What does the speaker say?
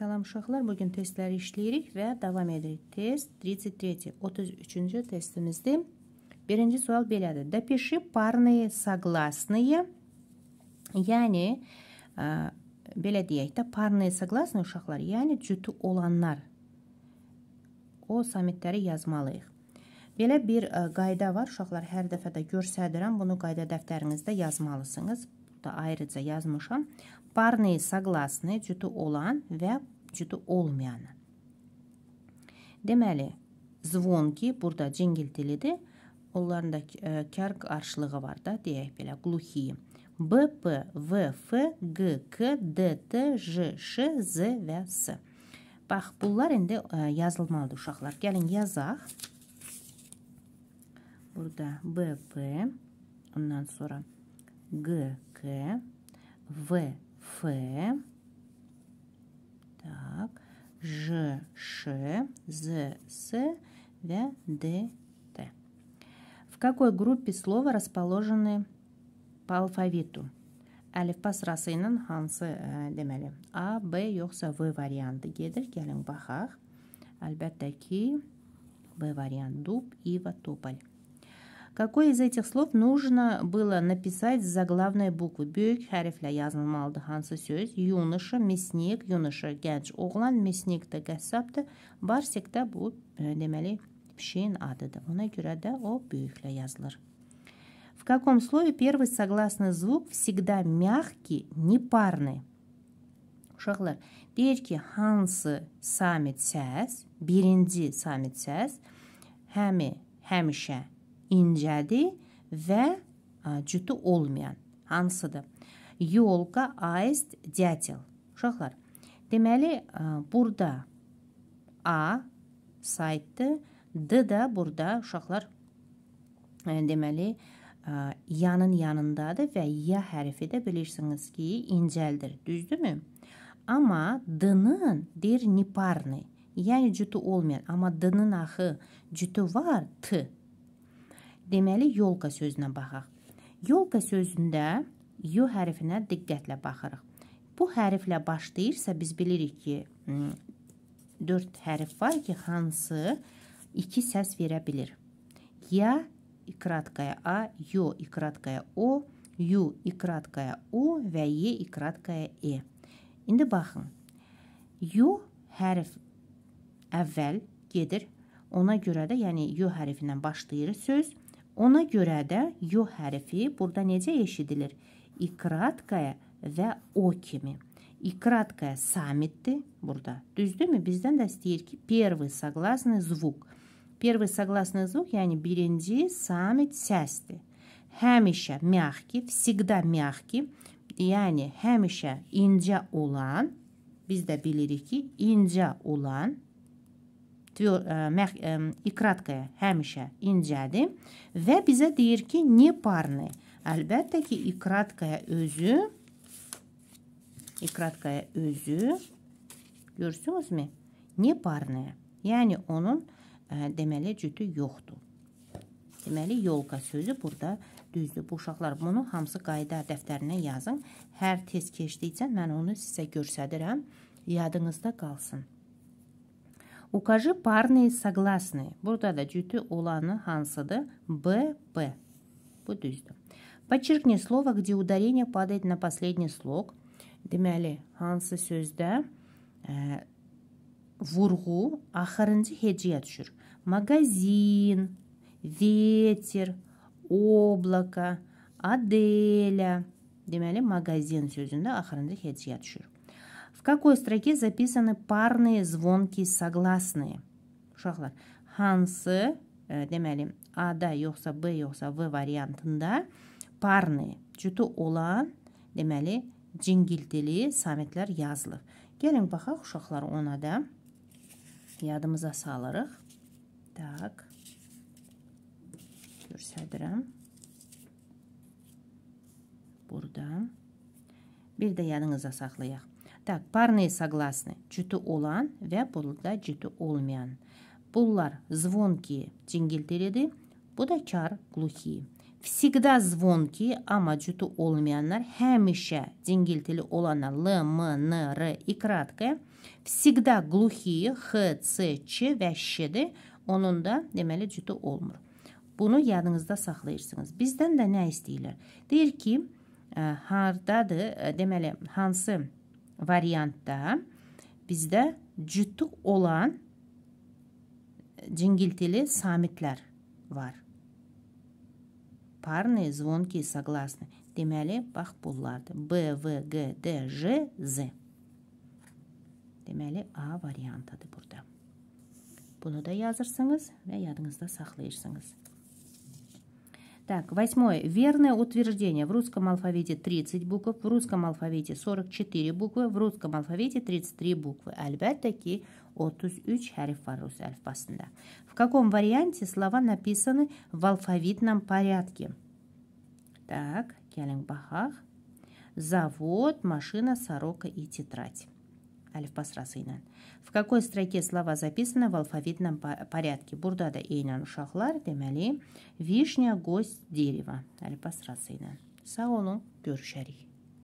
Salam uşaqlar, bu gün testləri işləyirik və davam edirik. Test 33, 33-cü testimizdir. Birinci sual belədir. Допиши парные согласные. Yəni ə, belə deyək də, parные согласные uşaqlar, yəni cütü olanlar. O samitləri yazmalıyıq. Belə bir ə, qayda var. Uşaqlar hər dəfə də görsədirəm. Bunu qayda dəftərinizdə yazmalısınız. Burada ayrıca yazmışam парные согласные cütü olan və cütü olmayanı. Deməli, zvonki burada cingiltilidir. Onların da kar qarşılığı var da, deyək belə, gluhi. B, P, V, F, G, K, D, T, J, Ş, Z və S. Bax, bunlar indi yazılmalıdır uşaqlar. Gəlin yazaq. Burada B, P, ondan sonra G, K, V, Ф, так, Ж, Ш, З, С, В, Д, Т. В какой группе слова расположены по алфавиту? Әлифбас расыйның хансы э, Демели, А, Б, йоқса В варианты кедір, келін бақақ. Әлбәттә ки, Б вариант дуб, и тополь. Какое из этих слов нужно было написать с заглавной буквы? Böyük hərflə yazılmalıdır hansı söz? Юноша, мясник, юноша gənc oğlan, мясник də qəssabdır. Barsik də bu e, deməli pişiyin adıdır. Ona görə də o böyüklə yazılır. В каком слове первый согласный звук всегда мягкий, непарный? Uşaqlar, deyir ki, hansı samit səs, birinci samit səs, həmi, həmişə, incədir və cütü olmayan hansıdır? Yolka, aist, dyatel. Uşaqlar, deməli burada A saytdır, D də burada uşaqlar deməli yanın yanındadır və ya hərfi də bilirsiniz ki, incəldir, düzdürmü? Amma D-nın deyir niparni, yəni cütü olmayan, amma D-nın axı cütü var, T. Deməli, yolka sözünə baxaq. Yolka sözündə yu hərfinə diqqətlə baxırıq. Bu hərflə başlayırsa biz bilirik ki, 4 hərf var ki, hansı 2 səs verə bilir. Я и краткое А, Ё и краткое О, Ю и краткое У və Е и краtkaya E. İndi baxın. Yu hərf əvvəl gedir. Ona görə də, yəni yu hərfindən başlayır söz. Ona görə də yo hərfi burada necə eşidilir? İkratkaya və o kimi. İkratkaya samitdi burada. Düzdürmü? Bizdən də istəyir ki, первый согласный звук. Первый согласный звук, yəni birinci samit səsdir. Həmişə мягкий, всегда мягкий, yəni həmişə incə olan, biz də bilirik ki, incə olan E, e, i kratkaya həmişə incədir və bizə deyir ki, neparni. Əlbəttə ki, i kratkaya özü i kratkaya özü görsünüzmü? Neparni. Yəni onun ə, e, deməli cütü yoxdur. Deməli yolka sözü burada düzdür. Bu uşaqlar bunu hamısı qayda dəftərinə yazın. Hər tez keçdikcə mən onu sizə göstərirəm. Yadınızda qalsın. Укажи парные согласные. Burada da cütü olanı hansıdır? B, B. Bu düzdür. Подчеркни слово, где ударение падает на последний слог. Deməli, hansı sözdə ə, vurğu axırıncı hecəyə düşür? Magazin, ветер, облако, Аделя. Deməli, magazin sözündə axırıncı hecəyə düşür. В какой строке записаны парные звонкие согласные? Uşaqlar, hansı, ə, deməli, A-da yoxsa B yoxsa V variantında parni, cütü olan, deməli, cingildili samitlər yazılır. Gəlin baxaq uşaqlar ona da. Yadımıza salırıq. Tak. Görsədirəm. Burada. Bir də yadınıza saxlayaq. Так, парные согласны. Cütü olan və burada cütü olmayan. Bunlar звонкие cingiltilidir. Bu da kar глухие. Всегда звонки, amma cütü olmayanlar həmişə cingiltili olanlar L, M, N, R и краткое. Всегда глухие X, C, Ç və Ş-dir. Onun da deməli cütü olmur. Bunu yadınızda saxlayırsınız. Bizdən də nə istəyirlər? Deyir ki, hardadır, deməli hansı variantda bizdə cütlük olan cingiltili samitlər var. Парные, звонкие, согласны. Deməli, bax bunlardır. B, V, G, D, J, Z. Deməli, A variantıdır burada. Bunu da yazırsınız və yadınızda saxlayırsınız. Так, восьмое. Верное утверждение. В русском алфавите 30 букв, в русском алфавите 44 буквы, в русском алфавите 33 буквы. Альбатта ки 33 harf var rus alfasında. В каком варианте слова написаны в алфавитном порядке? Так, келинг бахах. Завод, машина, сорока и тетрадь. əlifbasrası ilə. В какой строке слова записаны в алфавитном порядке? Burada da eynən uşaqlar, deməli, vişnya, qoz, дерево əlifbasrası ilə. Sağ olun, görüşərik.